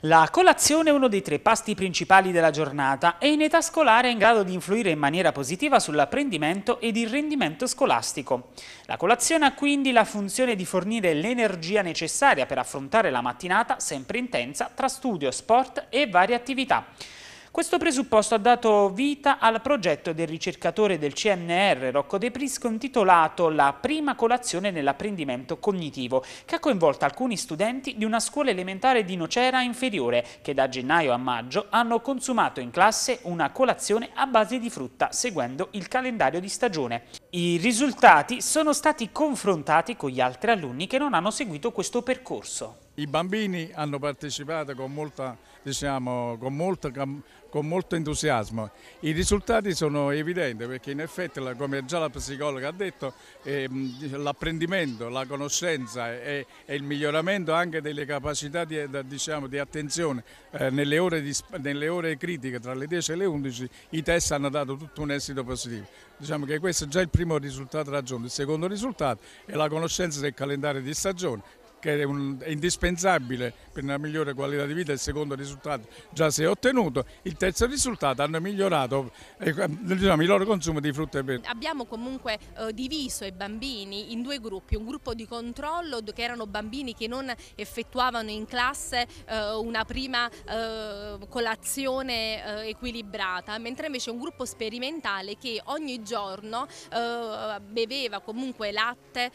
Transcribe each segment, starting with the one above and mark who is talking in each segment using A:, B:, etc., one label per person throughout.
A: La colazione è uno dei tre pasti principali della giornata e in età scolare è in grado di influire in maniera positiva sull'apprendimento ed il rendimento scolastico. La colazione ha quindi la funzione di fornire l'energia necessaria per affrontare la mattinata sempre intensa tra studio, sport e varie attività. Questo presupposto ha dato vita al progetto del ricercatore del CNR Rocco De Prisco intitolato La prima colazione nell'apprendimento cognitivo, che ha coinvolto alcuni studenti di una scuola elementare di Nocera inferiore che da gennaio a maggio hanno consumato in classe una colazione a base di frutta seguendo il calendario di stagione. I risultati sono stati confrontati con gli altri alunni che non hanno seguito questo percorso.
B: I bambini hanno partecipato con molta, diciamo, con molta con molto entusiasmo. I risultati sono evidenti perché in effetti, come già la psicologa ha detto, ehm, l'apprendimento, la conoscenza e, il miglioramento anche delle capacità di, diciamo, di attenzione eh, nelle ore, di, nelle ore critiche tra le 10 e le 11 i test hanno dato tutto un esito positivo. Diciamo che questo è già il primo risultato raggiunto. Il secondo risultato è la conoscenza del calendario di stagione che è, un, è, indispensabile per una migliore qualità di vita, il secondo risultato già si è ottenuto, il terzo risultato hanno migliorato eh, diciamo, il loro consumo di frutta e verdura.
C: Abbiamo comunque eh, diviso i bambini in due gruppi, un gruppo di controllo che erano bambini che non effettuavano in classe eh, una prima eh, colazione eh, equilibrata, mentre invece un gruppo sperimentale che ogni giorno eh, beveva comunque latte,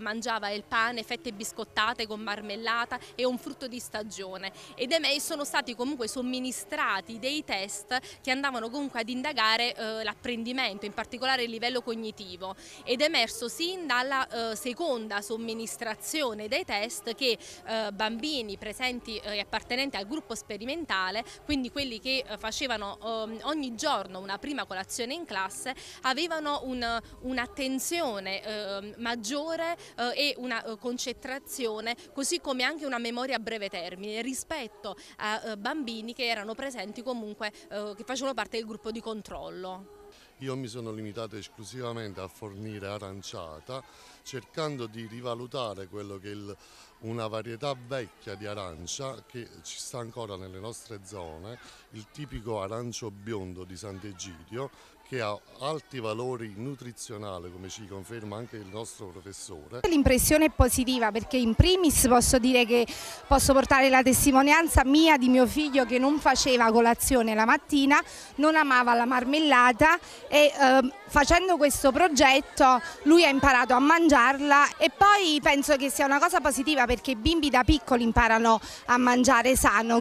C: mangiava il pane, fette biscottate, affettate con marmellata e un frutto di stagione ed è sono stati comunque somministrati dei test che andavano comunque ad indagare eh, l'apprendimento, in particolare il livello cognitivo ed è emerso sin dalla eh, seconda somministrazione dei test che eh, bambini presenti eh, e appartenenti al gruppo sperimentale, quindi quelli che eh, facevano ehm, ogni giorno una prima colazione in classe, avevano un'attenzione un ehm, maggiore eh, e una concentrazione formazione, così come anche una memoria a breve termine rispetto a eh, bambini che erano presenti comunque, eh, che facevano parte del gruppo di controllo
D: io mi sono limitato esclusivamente a fornire aranciata cercando di rivalutare quello che è il, una varietà vecchia di arancia che ci sta ancora nelle nostre zone, il tipico arancio biondo di Sant'Egidio che ha alti valori nutrizionali come ci conferma anche il nostro professore. L'impressione è
E: positiva perché in primis posso dire che posso portare la testimonianza mia di mio figlio che non faceva colazione la mattina, non amava la marmellata e eh, facendo questo progetto lui ha imparato a mangiarla e poi penso che sia una cosa positiva perché i bimbi da piccoli imparano a mangiare sano.